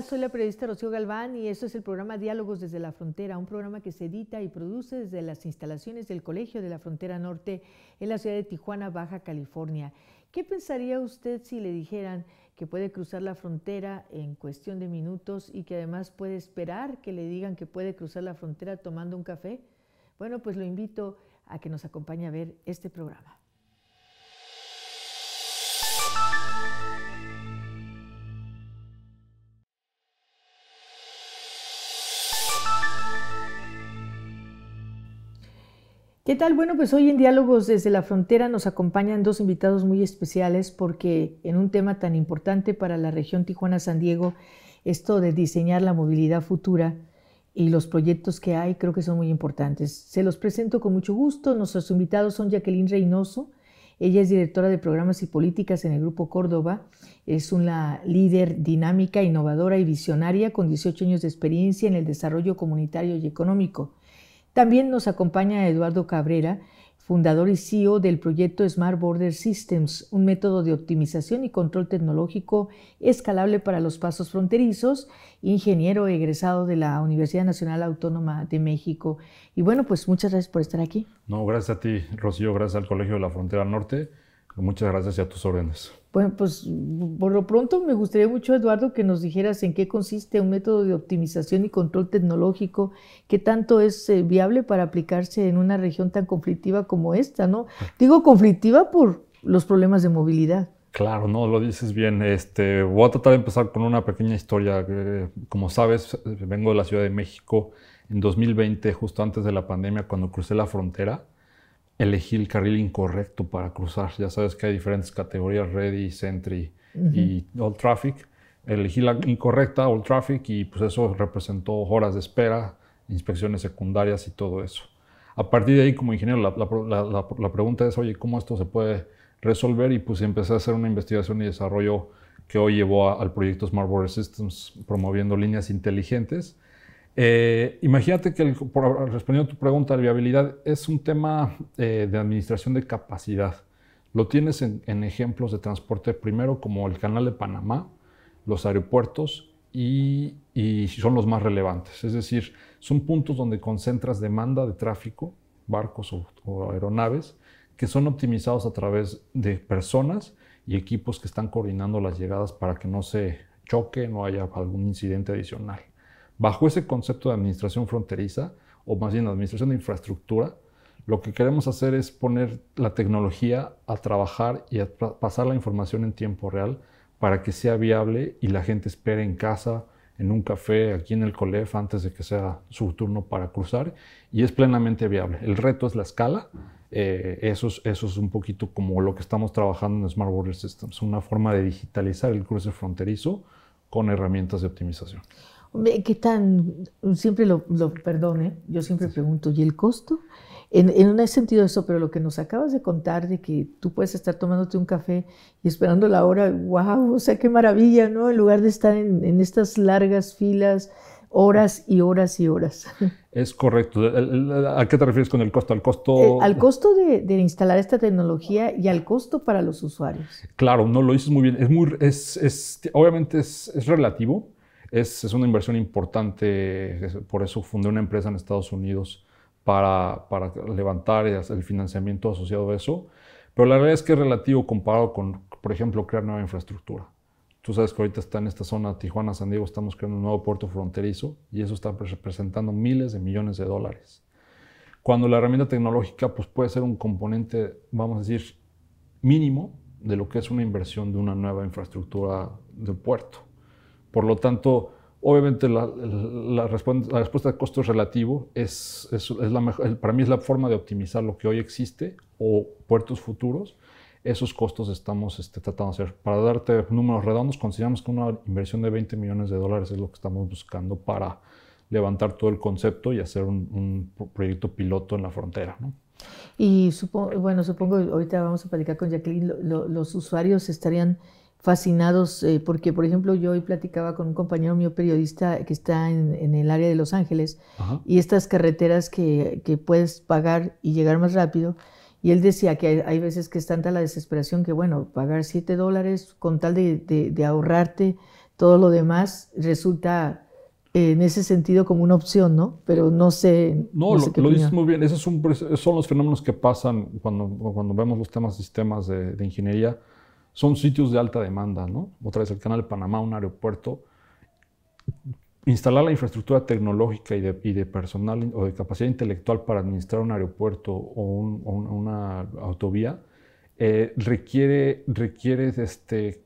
Soy la periodista Rocío Galván y esto es el programa Diálogos desde la Frontera, un programa que se edita y produce desde las instalaciones del Colegio de la Frontera Norte en la ciudad de Tijuana, Baja California. ¿Qué pensaría usted si le dijeran que puede cruzar la frontera en cuestión de minutos y que además puede esperar que le digan que puede cruzar la frontera tomando un café? Bueno, pues lo invito a que nos acompañe a ver este programa. ¿Qué tal? Bueno, pues hoy en Diálogos desde la Frontera nos acompañan dos invitados muy especiales porque en un tema tan importante para la región Tijuana-San Diego, esto de diseñar la movilidad futura y los proyectos que hay creo que son muy importantes. Se los presento con mucho gusto. Nuestros invitados son Jacqueline Reynoso. Ella es directora de programas y políticas en el Grupo Córdoba. Es una líder dinámica, innovadora y visionaria con 18 años de experiencia en el desarrollo comunitario y económico. También nos acompaña Eduardo Cabrera, fundador y CEO del proyecto Smart Border Systems, un método de optimización y control tecnológico escalable para los pasos fronterizos, ingeniero egresado de la Universidad Nacional Autónoma de México. Y bueno, pues muchas gracias por estar aquí. No, gracias a ti, Rocío, gracias al Colegio de la Frontera Norte, muchas gracias y a tus órdenes. Bueno, pues por lo pronto me gustaría mucho, Eduardo, que nos dijeras en qué consiste un método de optimización y control tecnológico, que tanto es eh, viable para aplicarse en una región tan conflictiva como esta, ¿no? Ah. Digo conflictiva por los problemas de movilidad. Claro, no, lo dices bien. Este, voy a tratar de empezar con una pequeña historia. Eh, como sabes, eh, vengo de la Ciudad de México. En 2020, justo antes de la pandemia, cuando crucé la frontera, elegí el carril incorrecto para cruzar. Ya sabes que hay diferentes categorías, Ready, Sentry y All Traffic. Elegí la incorrecta, All Traffic, y pues eso representó horas de espera, inspecciones secundarias y todo eso. A partir de ahí, como ingeniero, la, pregunta es, oye, ¿cómo esto se puede resolver? Y pues empecé a hacer una investigación y desarrollo que hoy llevó al proyecto Smart Border Systems promoviendo líneas inteligentes eh, imagínate que, por respondiendo a tu pregunta, la viabilidad es un tema eh, de administración de capacidad. Lo tienes en, ejemplos de transporte primero como el canal de Panamá, los aeropuertos y, y son los más relevantes. Es decir, son puntos donde concentras demanda de tráfico, barcos o, o aeronaves, que son optimizados a través de personas y equipos que están coordinando las llegadas para que no se choque, no haya algún incidente adicional. Bajo ese concepto de administración fronteriza, o más bien administración de infraestructura, lo que queremos hacer es poner la tecnología a trabajar y a pasar la información en tiempo real para que sea viable y la gente espere en casa, en un café, aquí en el COLEF, antes de que sea su turno para cruzar, y es plenamente viable. El reto es la escala. Eh, eso es un poquito como lo que estamos trabajando en Smart Border Systems, una forma de digitalizar el cruce fronterizo con herramientas de optimización. ¿Qué tan, siempre lo, lo perdone, yo siempre pregunto, ¿y el costo? En, en un sentido eso, pero lo que nos acabas de contar de que tú puedes estar tomándote un café y esperando la hora, wow, o sea, qué maravilla, ¿no? En lugar de estar en, en estas largas filas, horas y horas y horas. Es correcto. ¿A qué te refieres con el costo? Al costo, eh, al costo de, instalar esta tecnología y al costo para los usuarios. Claro, no lo dices muy bien. Es muy, es, es obviamente es, es relativo es, una inversión importante, por eso fundé una empresa en Estados Unidos para, para levantar el financiamiento asociado a eso, pero la realidad es que es relativo comparado con, por ejemplo, crear nueva infraestructura. Tú sabes que ahorita está en esta zona, Tijuana, San Diego, estamos creando un nuevo puerto fronterizo y eso está representando miles de millones de dólares. Cuando la herramienta tecnológica pues, puede ser un componente, vamos a decir, mínimo de lo que es una inversión de una nueva infraestructura de puerto. Por lo tanto, obviamente la, la, la, respuesta de costo relativo es, es, es para mí es la forma de optimizar lo que hoy existe o puertos futuros. Esos costos estamos este, tratando de hacer. Para darte números redondos, consideramos que una inversión de 20 millones de dólares es lo que estamos buscando para levantar todo el concepto y hacer un, proyecto piloto en la frontera. ¿no? Y bueno, supongo, ahorita vamos a platicar con Jacqueline, los usuarios estarían fascinados, eh, porque por ejemplo yo hoy platicaba con un compañero mío periodista que está en, el área de Los Ángeles y estas carreteras que, puedes pagar y llegar más rápido. Y él decía que hay, veces que es tanta la desesperación que, bueno, pagar 7 dólares con tal de, ahorrarte todo lo demás resulta eh, en ese sentido como una opción, ¿no? Pero no sé. No, sé lo, lo dices muy bien. Esos son, los fenómenos que pasan cuando, cuando vemos los temas, sistemas de, de ingeniería son sitios de alta demanda, ¿no? Otra vez el canal de Panamá, un aeropuerto. Instalar la infraestructura tecnológica y de, personal o de capacidad intelectual para administrar un aeropuerto o, una autovía eh, requiere, requiere este,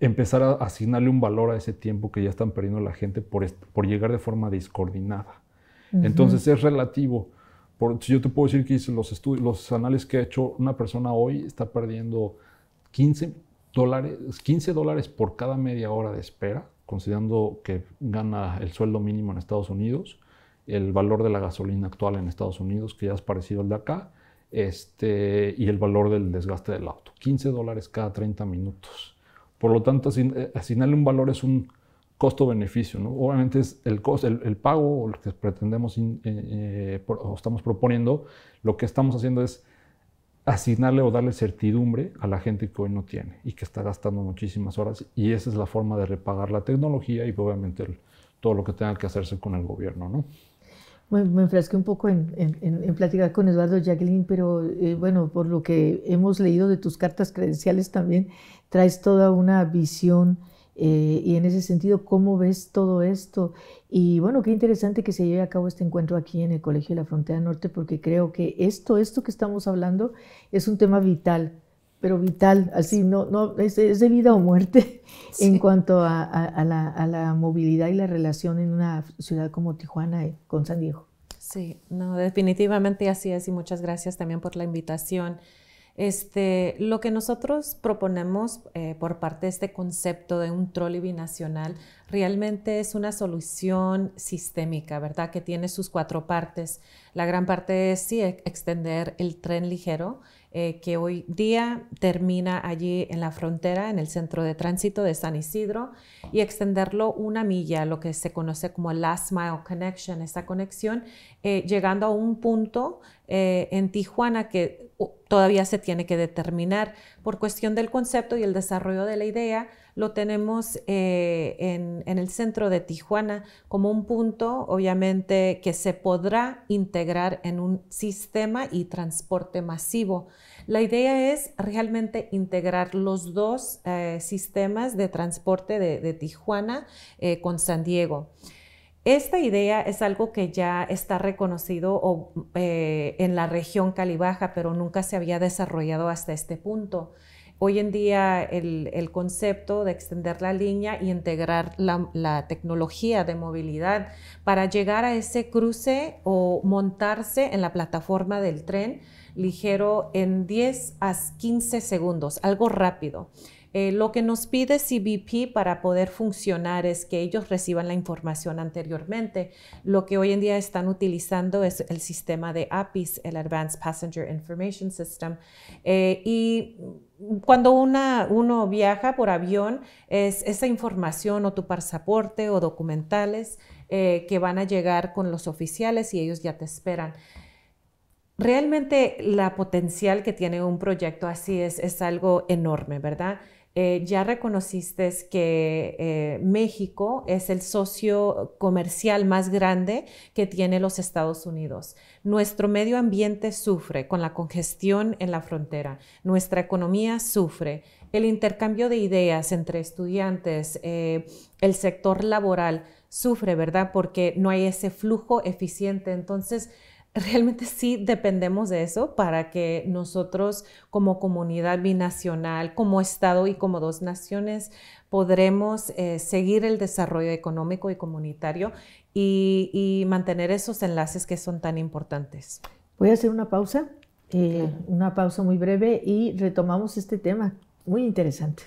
empezar a asignarle un valor a ese tiempo que ya están perdiendo la gente por, por llegar de forma descoordinada. Entonces es relativo. Por, si yo te puedo decir que los, los análisis que ha hecho, una persona hoy está perdiendo 15 dólares, 15 dólares por cada media hora de espera, considerando que gana el sueldo mínimo en Estados Unidos, el valor de la gasolina actual en Estados Unidos, que ya es parecido al de acá, este, y el valor del desgaste del auto. 15 dólares cada 30 minutos. Por lo tanto, eh, asignarle un valor es un costo-beneficio. ¿no? Obviamente es el, el, pago o lo que pretendemos eh, eh, o estamos proponiendo, lo que estamos haciendo es asignarle o darle certidumbre a la gente que hoy no tiene y que está gastando muchísimas horas y esa es la forma de repagar la tecnología y obviamente todo lo que tenga que hacerse con el gobierno, ¿no? Me, enfrasqué un poco en, platicar con Eduardo Jacqueline, pero eh, bueno, por lo que hemos leído de tus cartas credenciales también, traes toda una visión eh, y en ese sentido, ¿cómo ves todo esto? Y bueno, qué interesante que se lleve a cabo este encuentro aquí en el Colegio de la Frontera Norte, porque creo que esto, esto que estamos hablando, es un tema vital, pero vital, así, no, no es, de vida o muerte en cuanto a, la, movilidad y la relación en una ciudad como Tijuana eh, con San Diego. Sí, no, definitivamente así es y muchas gracias también por la invitación. Este, lo que nosotros proponemos eh, por parte de este concepto de un trolley binacional realmente es una solución sistémica, ¿verdad? Que tiene sus cuatro partes. La gran parte es sí e-, extender el tren ligero, eh, que hoy día termina allí en la frontera, en el centro de tránsito de San Isidro, y extenderlo una milla, lo que se conoce como Last Mile Connection, esa conexión, eh, llegando a un punto eh, en Tijuana que uh, todavía se tiene que determinar por cuestión del concepto y el desarrollo de la idea lo tenemos eh, en, el centro de Tijuana como un punto, obviamente, que se podrá integrar en un sistema y transporte masivo. La idea es realmente integrar los dos eh, sistemas de transporte de, Tijuana eh, con San Diego. Esta idea es algo que ya está reconocido en la región Calibaja, pero nunca se había desarrollado hasta este punto. Hoy en día el, concepto de extender la línea y integrar la, la, tecnología de movilidad para llegar a ese cruce o montarse en la plataforma del tren ligero en 10 a 15 segundos, algo rápido. Eh, lo que nos pide CBP para poder funcionar es que ellos reciban la información anteriormente. Lo que hoy en día están utilizando es el sistema de APIS, el Advanced Passenger Information System. Eh, y cuando uno viaja por avión, es esa información o tu pasaporte o documentales eh, que van a llegar con los oficiales y ellos ya te esperan. Realmente la potencial que tiene un proyecto así es algo enorme, ¿verdad? Eh, ya reconociste que eh, México es el socio comercial más grande que tiene los Estados Unidos. Nuestro medio ambiente sufre con la congestión en la frontera, nuestra economía sufre, el intercambio de ideas entre estudiantes, eh, el sector laboral sufre, ¿verdad? Porque no hay ese flujo eficiente. Entonces, realmente sí dependemos de eso para que nosotros como comunidad binacional, como Estado y como dos naciones podremos eh, seguir el desarrollo económico y comunitario y, mantener esos enlaces que son tan importantes. Voy a hacer una pausa, eh, una pausa muy breve y retomamos este tema muy interesante.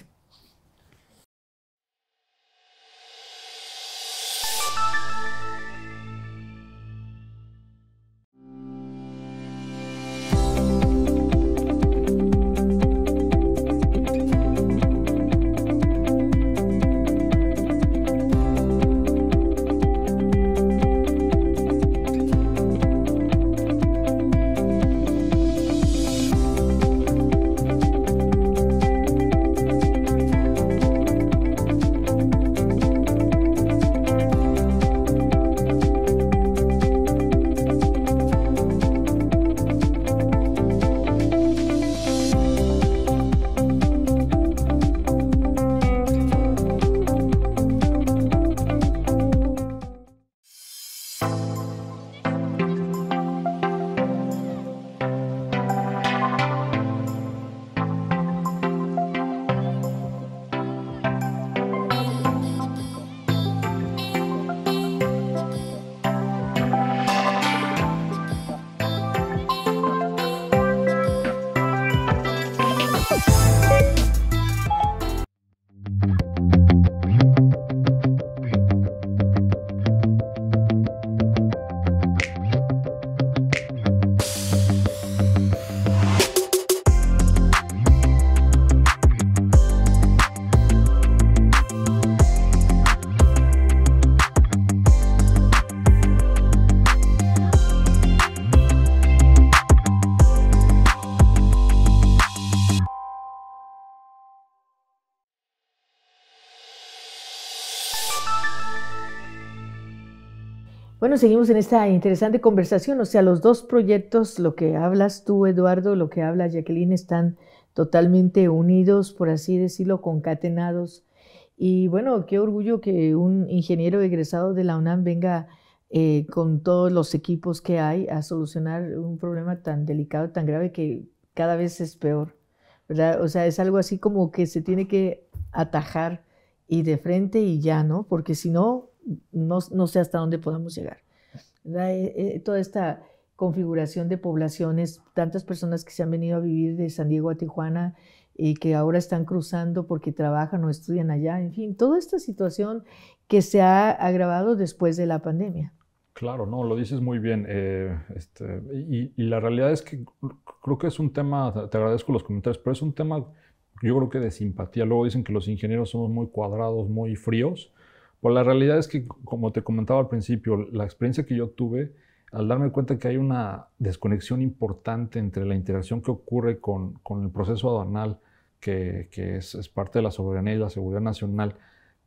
seguimos en esta interesante conversación. O sea, los dos proyectos, lo que hablas tú, Eduardo, lo que habla Jacqueline, están totalmente unidos, por así decirlo, concatenados. Y bueno, qué orgullo que un ingeniero egresado de la UNAM venga eh, con todos los equipos que hay a solucionar un problema tan delicado, tan grave que cada vez es peor. ¿verdad? O sea, es algo así como que se tiene que atajar y de frente y ya, ¿no? Porque si no, no sé hasta dónde podamos llegar. E, e, toda esta configuración de poblaciones, tantas personas que se han venido a vivir de San Diego a Tijuana y que ahora están cruzando porque trabajan o estudian allá, en fin, toda esta situación que se ha agravado después de la pandemia. Claro, no, lo dices muy bien. Eh, este, y, la realidad es que creo que es un tema, te agradezco los comentarios, pero es un tema, yo creo que de simpatía. Luego dicen que los ingenieros somos muy cuadrados, muy fríos. Pues la realidad es que, como te comentaba al principio, la experiencia que yo tuve, al darme cuenta que hay una desconexión importante entre la interacción que ocurre con, con el proceso aduanal, que, que es, parte de la soberanía y la seguridad nacional,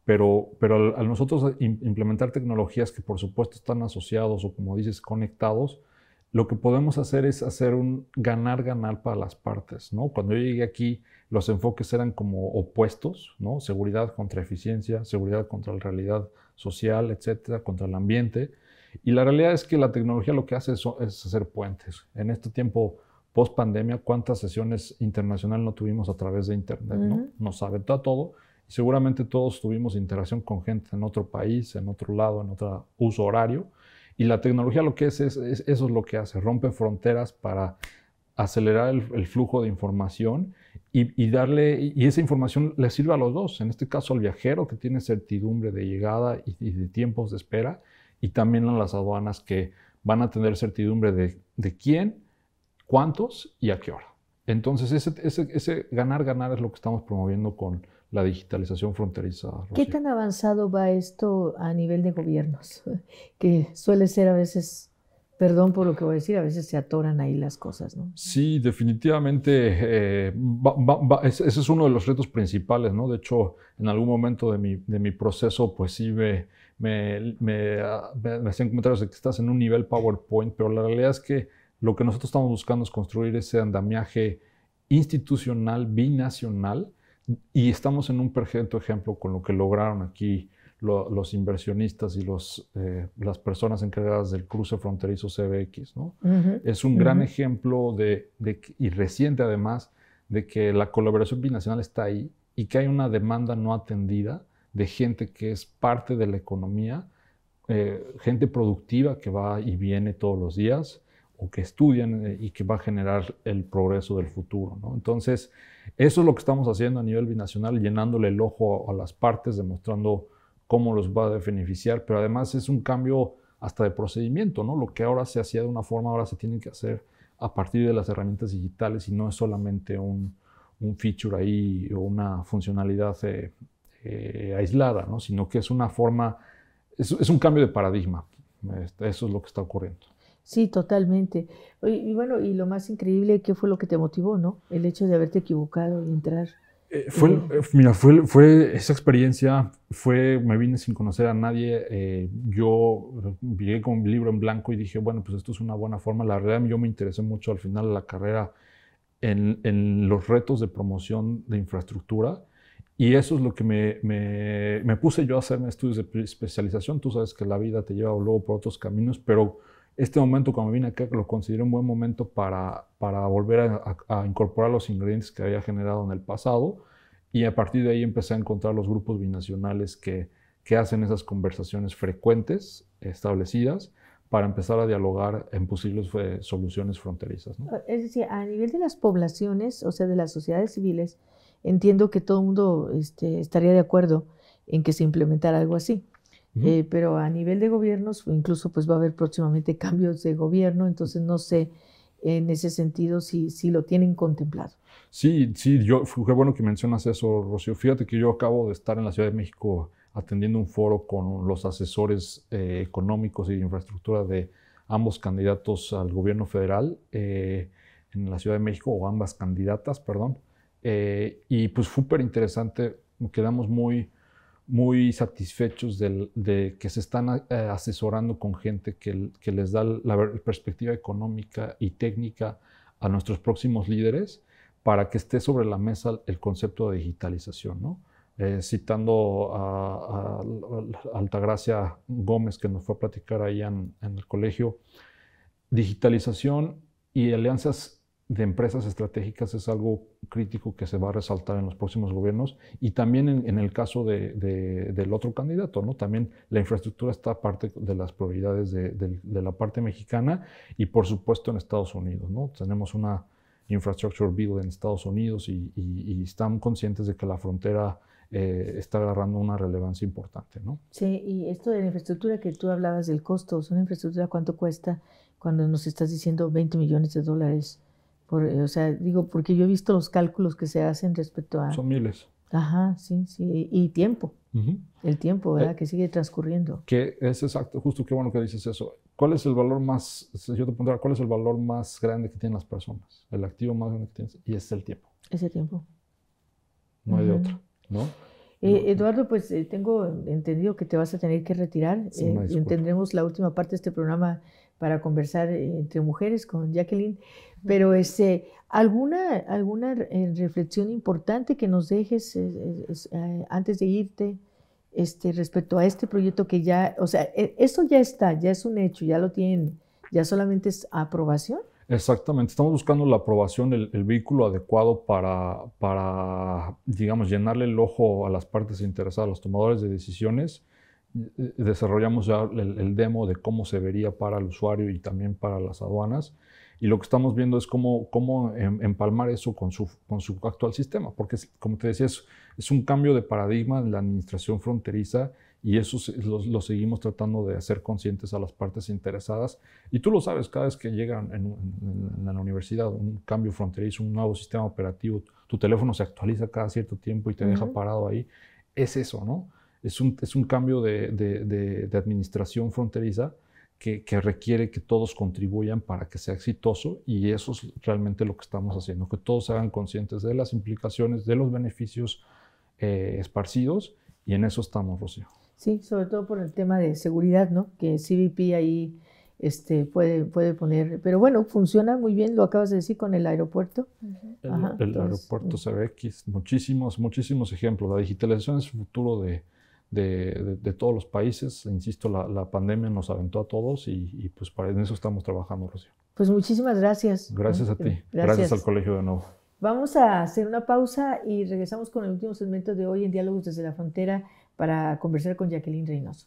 pero, pero al, nosotros implementar tecnologías que por supuesto están asociados o como dices, conectados, lo que podemos hacer es hacer un ganar-ganar para las partes. ¿no? Cuando yo llegué aquí, los enfoques eran como opuestos, ¿no? Seguridad contra eficiencia, seguridad contra la realidad social, etcétera, contra el ambiente. Y la realidad es que la tecnología lo que hace es, hacer puentes. En este tiempo post pandemia, ¿cuántas sesiones internacionales no tuvimos a través de Internet? ¿no? Nos aventó todo. Y seguramente todos tuvimos interacción con gente en otro país, en otro lado, en otro uso horario. Y la tecnología lo que es, es eso es lo que hace, rompe fronteras para acelerar el, flujo de información y, darle, y esa información le sirve a los dos, en este caso al viajero que tiene certidumbre de llegada y, de tiempos de espera, y también a las aduanas que van a tener certidumbre de, quién, cuántos y a qué hora. Entonces, ese, ese, ganar, ganar es lo que estamos promoviendo con la digitalización fronteriza. ¿Qué tan avanzado va esto a nivel de gobiernos? Que suele ser a veces Perdón por lo que voy a decir, a veces se atoran ahí las cosas, ¿no? Sí, definitivamente. Eh, ese es uno de los retos principales, ¿no? De hecho, en algún momento de mi, proceso, pues sí me, ah, me, me hacían comentarios de que estás en un nivel PowerPoint, pero la realidad es que lo que nosotros estamos buscando es construir ese andamiaje institucional, binacional, y estamos en un perfecto ejemplo con lo que lograron aquí los inversionistas y los, eh, las personas encargadas del cruce fronterizo CBX. ¿no? Es un gran ejemplo de, y reciente además de que la colaboración binacional está ahí y que hay una demanda no atendida de gente que es parte de la economía, eh, gente productiva que va y viene todos los días o que estudian eh, y que va a generar el progreso del futuro. ¿no? Entonces, eso es lo que estamos haciendo a nivel binacional, llenándole el ojo a las partes, demostrando cómo los va a beneficiar, pero además es un cambio hasta de procedimiento, ¿no? Lo que ahora se hacía de una forma, ahora se tiene que hacer a partir de las herramientas digitales y no es solamente un, feature ahí o una funcionalidad eh, eh, aislada, ¿no? Sino que es una forma, es, un cambio de paradigma. Este, eso es lo que está ocurriendo. Sí, totalmente. Y, y, bueno, y lo más increíble, ¿qué fue lo que te motivó, no? El hecho de haberte equivocado y entrar eh, fue, eh, mira, fue, fue, esa experiencia, fue, me vine sin conocer a nadie, eh, yo llegué con un libro en blanco y dije, bueno, pues esto es una buena forma, la realidad yo me interesé mucho al final de la carrera en, en los retos de promoción de infraestructura y eso es lo que me, me, me, puse yo a hacerme estudios de especialización, tú sabes que la vida te lleva luego por otros caminos, pero este momento, cuando vine acá, lo consideré un buen momento para, para volver a, incorporar los ingredientes que había generado en el pasado y a partir de ahí empecé a encontrar los grupos binacionales que, que hacen esas conversaciones frecuentes, establecidas, para empezar a dialogar en posibles soluciones fronterizas. Es decir, a nivel de las poblaciones, o sea, de las sociedades civiles, entiendo que todo el mundo este, estaría de acuerdo en que se implementara algo así. Eh, pero a nivel de gobiernos, incluso pues va a haber próximamente cambios de gobierno, entonces no sé en ese sentido si, si lo tienen contemplado. Sí, sí, yo, bueno que mencionas eso, Rocío. Fíjate que yo acabo de estar en la Ciudad de México atendiendo un foro con los asesores eh, económicos y de infraestructura de ambos candidatos al gobierno federal eh, en la Ciudad de México, o ambas candidatas, perdón. y pues súper interesante, quedamos muy muy satisfechos de, que se están eh, asesorando con gente que, les da la perspectiva económica y técnica a nuestros próximos líderes para que esté sobre la mesa el concepto de digitalización, ¿no? Eh, citando a, Altagracia Gómez, que nos fue a platicar ahí en, en, el colegio, digitalización y alianzas de empresas estratégicas es algo crítico que se va a resaltar en los próximos gobiernos y también en, el caso del otro candidato, ¿no? También la infraestructura está parte de las prioridades de, la parte mexicana y por supuesto en Estados Unidos, ¿no? Tenemos una infrastructure bill en Estados Unidos y, están conscientes de que la frontera eh, está agarrando una relevancia importante, ¿no? Sí, y esto de la infraestructura que tú hablabas del costo, ¿es una infraestructura cuánto cuesta cuando nos estás diciendo 20 millones de dólares? Eh, o sea, digo, porque yo he visto los cálculos que se hacen respecto a... Son miles. Ajá, sí, sí. Y tiempo. El tiempo, ¿verdad? Eh, que sigue transcurriendo. Que es exacto, justo qué bueno que dices eso. ¿Cuál es el valor más, yo te pondré, cuál es el valor más grande que tienen las personas? El activo más grande que tienes. Y es el tiempo. Es el tiempo. No hay otro, de otro, eh, ¿no? Eduardo, pues tengo entendido que te vas a tener que retirar. Sí, tendremos la última parte de este programa para conversar entre mujeres con Jacqueline, pero ese ¿alguna, alguna eh, reflexión importante que nos dejes eh, eh, antes de irte este, respecto a este proyecto que ya, o sea, e, eso ya está, ya es un hecho, ya lo tienen, ya solamente es aprobación? Exactamente, estamos buscando la aprobación, el, vehículo adecuado para, para, digamos, llenarle el ojo a las partes interesadas, a los tomadores de decisiones eh, desarrollamos ya el, demo de cómo se vería para el usuario y también para las aduanas. Y lo que estamos viendo es cómo, em, empalmar eso con su, con su actual sistema, porque como te decía, es, un cambio de paradigma en la administración fronteriza y eso lo, seguimos tratando de hacer conscientes a las partes interesadas. Y tú lo sabes, cada vez que llega en, la universidad un cambio fronterizo, un nuevo sistema operativo, tu teléfono se actualiza cada cierto tiempo y te deja parado ahí. Es eso, ¿no? es un, es un cambio de, de, administración fronteriza que, requiere que todos contribuyan para que sea exitoso y eso es realmente lo que estamos haciendo, que todos sean conscientes de las implicaciones, de los beneficios eh, esparcidos y en eso estamos, Rocío. Sí, sobre todo por el tema de seguridad, ¿no? Que CBP ahí este, puede, puede poner, pero bueno, funciona muy bien, lo acabas de decir, con el aeropuerto. el, aeropuerto CBX, muchísimos, muchísimos ejemplos. La digitalización es el futuro de, de, todos los países. Insisto, la, la, pandemia nos aventó a todos y, pues para en eso estamos trabajando, Rocío. Pues muchísimas gracias. Gracias a ti. Gracias, gracias al colegio de nuevo. Vamos a hacer una pausa y regresamos con el último segmento de hoy en Diálogos desde la Frontera para conversar con Jacqueline Reynoso.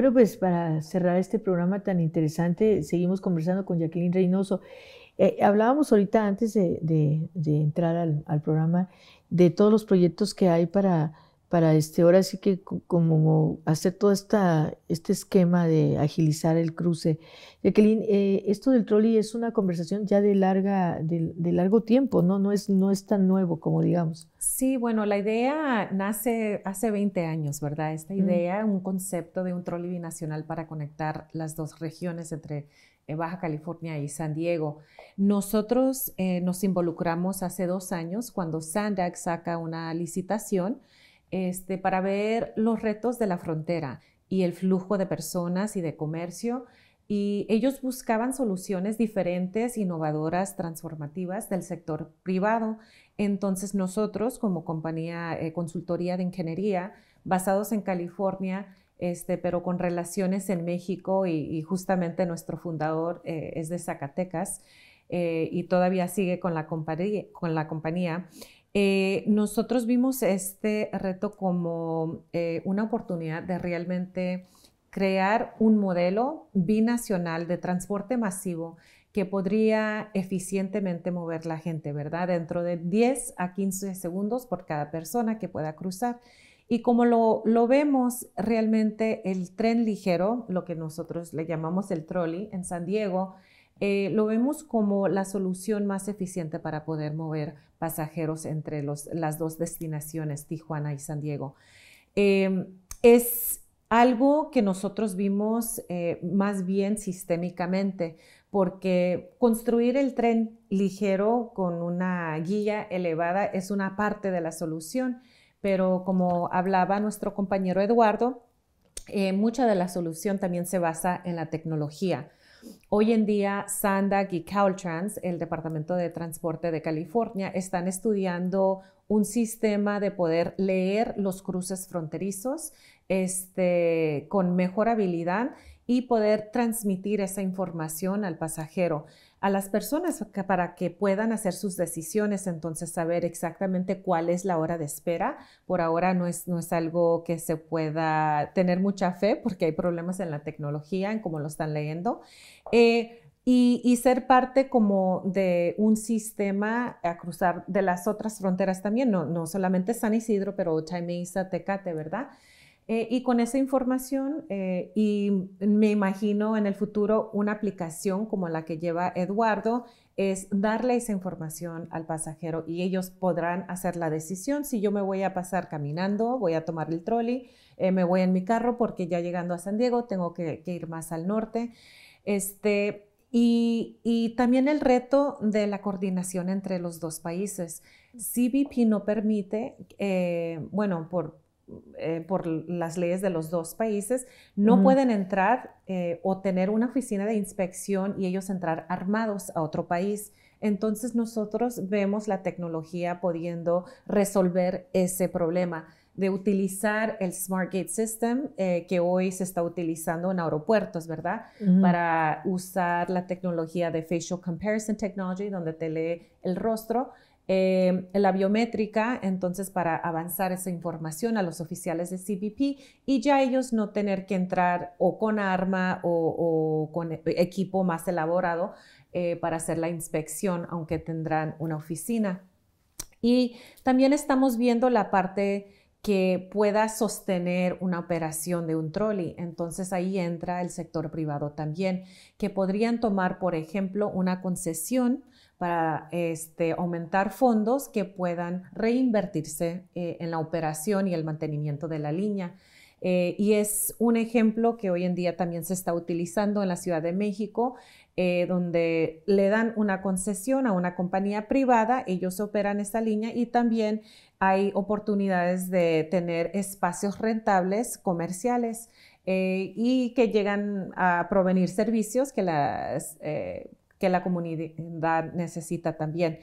Bueno, pues para cerrar este programa tan interesante, seguimos conversando con Jacqueline Reynoso. Eh, hablábamos ahorita antes de, entrar al, programa de todos los proyectos que hay para para este, ahora sí que como hacer todo esta, este esquema de agilizar el cruce. Jacqueline, eh, esto del trolley es una conversación ya de, larga, de, largo tiempo, ¿no? No es, no es tan nuevo como digamos. Sí, bueno, la idea nace hace 20 años, ¿verdad? Esta mm. idea, un concepto de un trolley binacional para conectar las dos regiones entre eh, Baja California y San Diego. Nosotros eh, nos involucramos hace dos años cuando Sandag saca una licitación este, para ver los retos de la frontera y el flujo de personas y de comercio. Y ellos buscaban soluciones diferentes, innovadoras, transformativas del sector privado. Entonces nosotros, como compañía eh, consultoría de ingeniería, basados en California, este, pero con relaciones en México y, justamente nuestro fundador eh, es de Zacatecas eh, y todavía sigue con la compañía eh, nosotros vimos este reto como eh, una oportunidad de realmente crear un modelo binacional de transporte masivo que podría eficientemente mover la gente, ¿verdad? Dentro de 10 a 15 segundos por cada persona que pueda cruzar. Y como lo vemos, realmente el tren ligero, lo que nosotros le llamamos el trolley en San Diego, eh, lo vemos como la solución más eficiente para poder mover pasajeros entre las dos destinaciones, Tijuana y San Diego. Em, es algo que nosotros vimos eh, más bien sistémicamente, porque construir el tren ligero con una guía elevada es una parte de la solución, pero como hablaba nuestro compañero Eduardo, eh, mucha de la solución también se basa en la tecnología Hoy en día, Sandag y Caltrans, el Departamento de Transporte de California, están estudiando un sistema de poder leer los cruces fronterizos este, con mejor habilidad y poder transmitir esa información al pasajero a las personas para que puedan hacer sus decisiones, entonces saber exactamente cuál es la hora de espera. Por ahora no es, no es algo que se pueda tener mucha fe porque hay problemas en la tecnología, en cómo lo están leyendo. Eh, y, ser parte como de un sistema a cruzar de las otras fronteras también, no, solamente San Isidro, pero y Tecate, ¿verdad? Eh, y con esa información, eh, y me imagino en el futuro una aplicación como la que lleva Eduardo, es darle esa información al pasajero y ellos podrán hacer la decisión si yo me voy a pasar caminando, voy a tomar el trolley, eh, me voy en mi carro porque ya llegando a San Diego tengo que, ir más al norte. Este, y, también el reto de la coordinación entre los dos países. CBP no permite, bueno, por, eh, por las leyes de los dos países, no pueden entrar eh, o tener una oficina de inspección y ellos entrar armados a otro país. Entonces nosotros vemos la tecnología pudiendo resolver ese problema de utilizar el Smart Gate System eh, que hoy se está utilizando en aeropuertos, ¿verdad? Para usar la tecnología de Facial Comparison Technology, donde te lee el rostro eh, la biométrica, entonces para avanzar esa información a los oficiales de CBP y ya ellos no tener que entrar o con arma o, con equipo más elaborado eh, para hacer la inspección, aunque tendrán una oficina. Y también estamos viendo la parte que pueda sostener una operación de un trolley. Entonces ahí entra el sector privado también, que podrían tomar, por ejemplo, una concesión para este, aumentar fondos que puedan reinvertirse eh, en la operación y el mantenimiento de la línea. Eh, y es un ejemplo que hoy en día también se está utilizando en la Ciudad de México, eh, donde le dan una concesión a una compañía privada, ellos operan esta línea y también hay oportunidades de tener espacios rentables comerciales y que llegan a provenir servicios que las que la comunidad necesita también.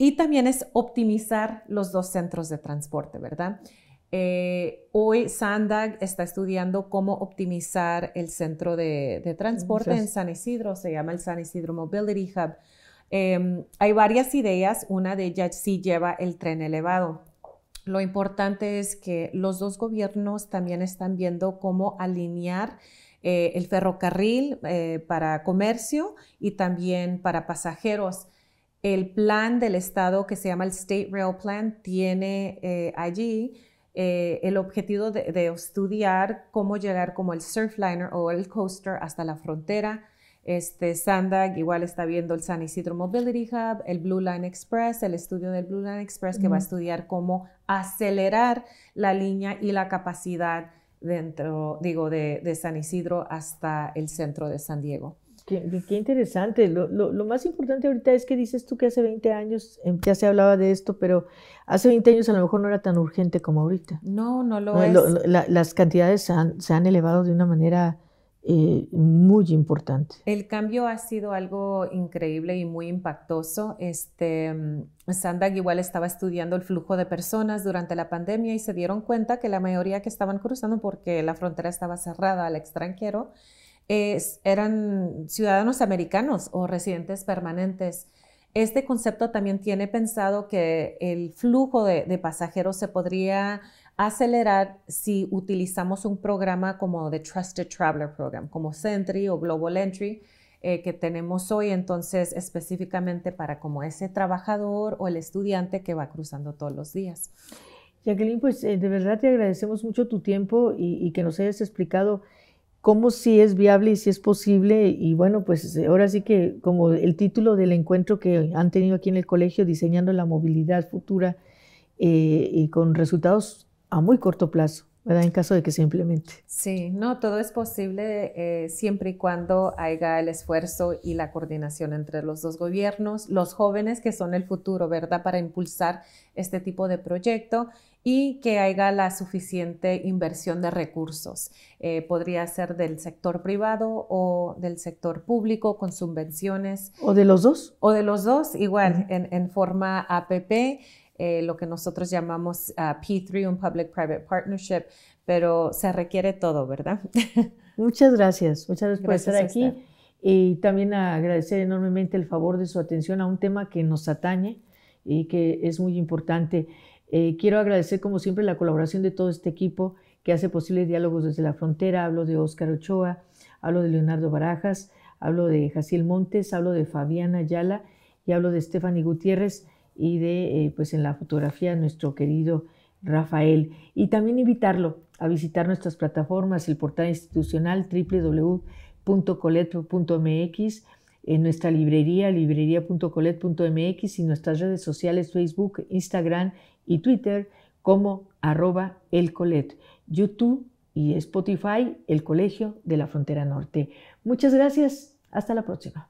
y también es optimizar los dos centros de transporte, ¿verdad? Eh, hoy Sandag está estudiando cómo optimizar el centro de, transporte en San Isidro, se llama el San Isidro Mobility Hub. Em, hay varias ideas, una de ellas sí lleva el tren elevado. Lo importante es que los dos gobiernos también están viendo cómo alinear eh, el ferrocarril eh, para comercio y también para pasajeros. El plan del Estado que se llama el State Rail Plan tiene eh, allí el objetivo de, estudiar cómo llegar como el surfliner o el coaster hasta la frontera. Este, Sandag igual está viendo el San Isidro Mobility Hub, el Blue Line Express, el estudio del Blue Line Express que va a estudiar cómo acelerar la línea y la capacidad dentro, digo, de, San Isidro hasta el centro de San Diego. Qué, interesante. Lo, más importante ahorita es que dices tú que hace 20 años em, ya se hablaba de esto, pero hace 20 años a lo mejor no era tan urgente como ahorita. No, no lo eh, es. las cantidades se han elevado de una manera eh, muy importante. El cambio ha sido algo increíble y muy impactoso. Este, mm, Sandag igual estaba estudiando el flujo de personas durante la pandemia y se dieron cuenta que la mayoría que estaban cruzando porque la frontera estaba cerrada al extranjero eran ciudadanos americanos o residentes permanentes. Este concepto también tiene pensado que el flujo de pasajeros se podría acelerar si utilizamos un programa como The Trusted Traveler Program, como Sentry o Global Entry eh, que tenemos hoy, entonces específicamente para como ese trabajador o el estudiante que va cruzando todos los días. Jacqueline, pues eh, de verdad te agradecemos mucho tu tiempo y, que nos hayas explicado cómo si es viable y si es posible. Y bueno, pues eh, ahora sí que como el título del encuentro que han tenido aquí en el colegio, diseñando la movilidad futura y con resultados a muy corto plazo, ¿verdad? En caso de que se implemente. Sí, no, todo es posible eh, siempre y cuando haya el esfuerzo y la coordinación entre los dos gobiernos, los jóvenes que son el futuro, ¿verdad? Para impulsar este tipo de proyecto y que haya la suficiente inversión de recursos. Eh, podría ser del sector privado o del sector público con subvenciones. ¿O de los dos? O de los dos, igual, en, en, forma APP. Eh, lo que nosotros llamamos ah, P3, un Public-Private Partnership, pero se requiere todo, ¿verdad? Muchas gracias, muchas gracias por estar aquí y también agradecer enormemente el favor de su atención a un tema que nos atañe y que es muy importante. Eh, quiero agradecer, como siempre, la colaboración de todo este equipo que hace posible diálogos desde la frontera. Hablo de Óscar Ochoa, hablo de Leonardo Barajas, hablo de Jaciel Montes, hablo de Fabiana Ayala y hablo de Stephanie Gutiérrez y de, eh, pues en la fotografía, nuestro querido Rafael. Y también invitarlo a visitar nuestras plataformas, el portal institucional www.colet.mx, en nuestra librería, librería.colet.mx y nuestras redes sociales Facebook, Instagram y Twitter como arroba el Colet, YouTube y Spotify, el Colegio de la Frontera Norte. Muchas gracias. Hasta la próxima.